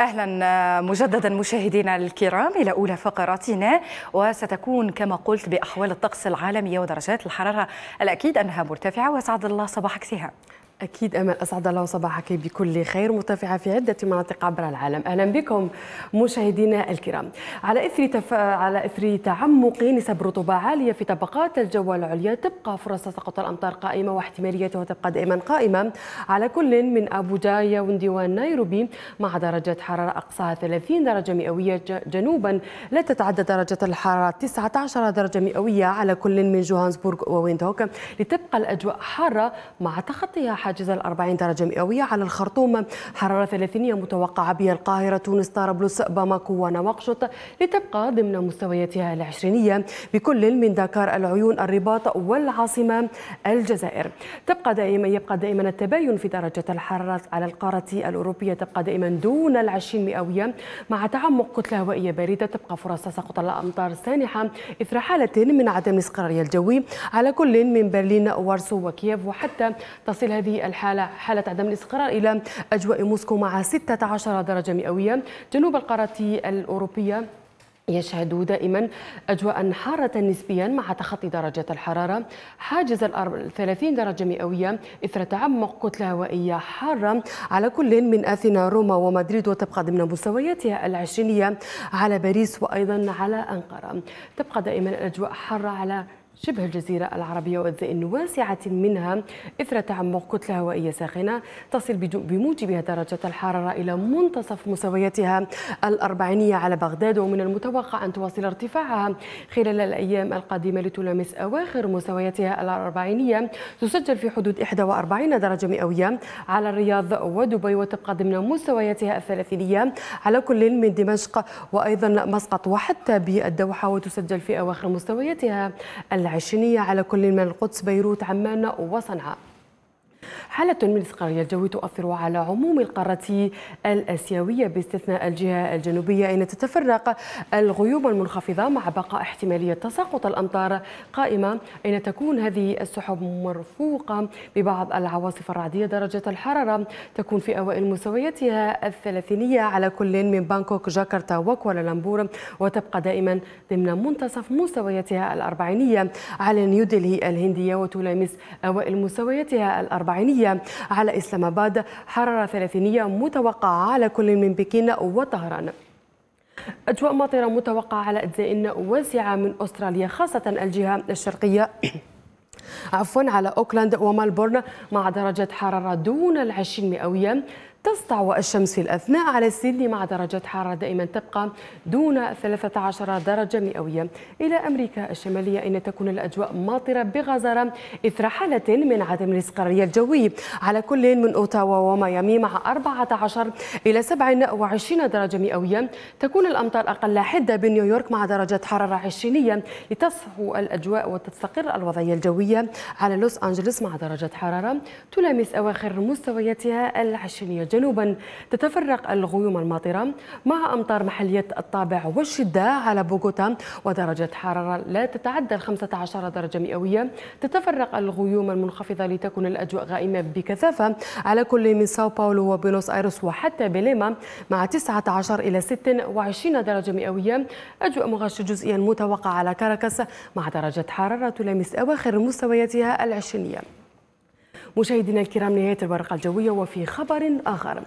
اهلا آه، مجددا مشاهدينا الكرام الى اولى فقراتنا وستكون كما قلت باحوال الطقس العالميه ودرجات الحراره الاكيد انها مرتفعه واسعد الله صباحك سهام أكيد أمل أسعد الله صباحك بكل خير مرتفعة في عدة مناطق عبر العالم أهلا بكم مشاهدينا الكرام على إثر تف... على إثر تعمق نسب رطوبة عالية في طبقات الجو العليا تبقى فرص سقوط الأمطار قائمة واحتماليتها تبقى دائما قائمة على كل من أبوجا ونديوان نيروبي مع درجات حرارة أقصاها 30 درجة مئوية جنوبا لا تتعدى درجة الحرارة 19 درجة مئوية على كل من جوهانسبورغ وويندهوك لتبقى الأجواء حارة مع تخطيها حاجز ال 40 درجة مئوية على الخرطوم حرارة 30 متوقعة بها القاهرة تونس طرابلس باماكو ونواقشط لتبقى ضمن مستوياتها العشرينية بكل من دكار العيون الرباط والعاصمة الجزائر تبقى دائما يبقى دائما التباين في درجة الحرارة على القارة الأوروبية تبقى دائما دون ال 20 مئوية مع تعمق كتلة هوائية باردة تبقى فرص تساقط الأمطار سانحة إثر حالة من عدم الاستقرار الجوي على كل من برلين وارسو وكييف وحتى تصل هذه الحالة حالة عدم الاستقرار إلى أجواء موسكو مع 16 درجة مئوية جنوب القارة الأوروبية يشهد دائما أجواء حارة نسبيا مع تخطي درجة الحرارة حاجز ال 30 درجة مئوية إثر تعمق كتلة هوائية حارة على كل من أثينا روما ومدريد وتبقى ضمن مستوياتها العشرينية على باريس وأيضا على أنقرة تبقى دائما الأجواء حارة على شبه الجزيرة العربية وأجزاء واسعة منها إثر تعمق كتلة هوائية ساخنة تصل بموجبها درجة الحرارة إلى منتصف مستوياتها الأربعينية على بغداد ومن المتوقع أن تواصل ارتفاعها خلال الأيام القادمة لتلامس أواخر مستوياتها الأربعينية تسجل في حدود 41 درجة مئوية على الرياض ودبي وتبقى ضمن مستوياتها الثلاثينية على كل من دمشق وأيضا مسقط وحتى بالدوحة وتسجل في أواخر مستوياتها العشنية على كل من القدس بيروت عمان وصنعاء حالة من الاستقرار الجوي تؤثر على عموم القارة الآسيوية باستثناء الجهة الجنوبية أين تتفرق الغيوم المنخفضة مع بقاء احتمالية تساقط الأمطار قائمة أين تكون هذه السحب مرفوقة ببعض العواصف الرعدية درجة الحرارة تكون في أوائل مستوياتها الثلاثينية على كل من بانكوك جاكرتا وكوالالمبور وتبقى دائما ضمن منتصف مستوياتها الأربعينية على نيودلهي الهندية وتلامس أوائل مستوياتها الأربعينية الدولية على إسلام آباد حرارة ثلاثينية متوقعة على كل من بكين وطهران أجواء مطرة متوقعة على أجزاء واسعة من أستراليا خاصة الجهة الشرقية عفوا على أوكلاند وملبورن مع درجة حرارة دون العشرين مئوية تسطع الشمس في الأثناء على السلم مع درجات حرارة دائما تبقى دون 13 درجة مئوية إلى أمريكا الشمالية إن تكون الأجواء ماطرة بغزارة إثر حالة من عدم الاستقرارية الجوي على كل من أوتاوا وميامي مع 14 إلى 27 درجة مئوية تكون الأمطار أقل حدة بنيويورك مع درجات حرارة عشرينية لتصحو الأجواء وتستقر الوضعية الجوية على لوس أنجلوس مع درجات حرارة تلامس أواخر مستوياتها العشرينية جنوبا تتفرق الغيوم الماطرة مع أمطار محلية الطابع والشدة على بوغوتا ودرجة حرارة لا تتعدى 15 درجة مئوية تتفرق الغيوم المنخفضة لتكون الأجواء غائمة بكثافة على كل من ساو باولو وبينوس آيرس وحتى بليما مع 19 إلى 26 درجة مئوية أجواء مغشة جزئيا متوقعة على كاراكاس مع درجة حرارة تلامس أواخر مستوياتها العشرينية مشاهدينا الكرام نهاية الورقة الجوية وفي خبر آخر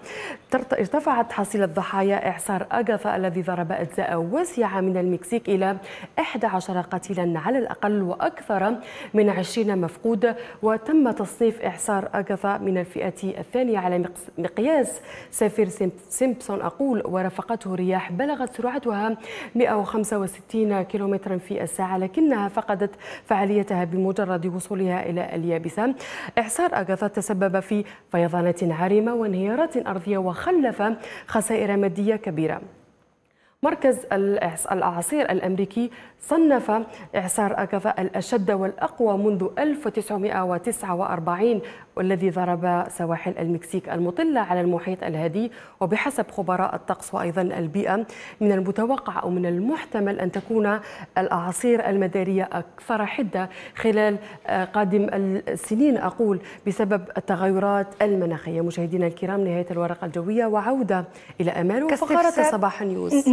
ارتفعت حصيلة ضحايا إعصار أغاثا الذي ضرب أجزاء واسعة من المكسيك إلى 11 قتيلا على الأقل وأكثر من 20 مفقود وتم تصنيف إعصار أغاثا من الفئة الثانية على مقياس سفير سيمبسون أقول ورافقته رياح بلغت سرعتها 165 كيلومترا في الساعة لكنها فقدت فعاليتها بمجرد وصولها إلى اليابسة إعصار أغاثا تسبب في فيضانات عارمة وانهيارات أرضية وخلف خسائر مادية كبيرة مركز الأعاصير الأمريكي صنف إعصار أكافا الأشد والأقوى منذ 1949 والذي ضرب سواحل المكسيك المطلة على المحيط الهادي وبحسب خبراء الطقس وأيضا البيئة من المتوقع أو من المحتمل أن تكون الأعاصير المدارية أكثر حدة خلال آه، قادم السنين أقول بسبب التغيرات المناخية مشاهدينا الكرام نهاية الورقة الجوية وعودة إلى أمان وفقرة صباح نيوز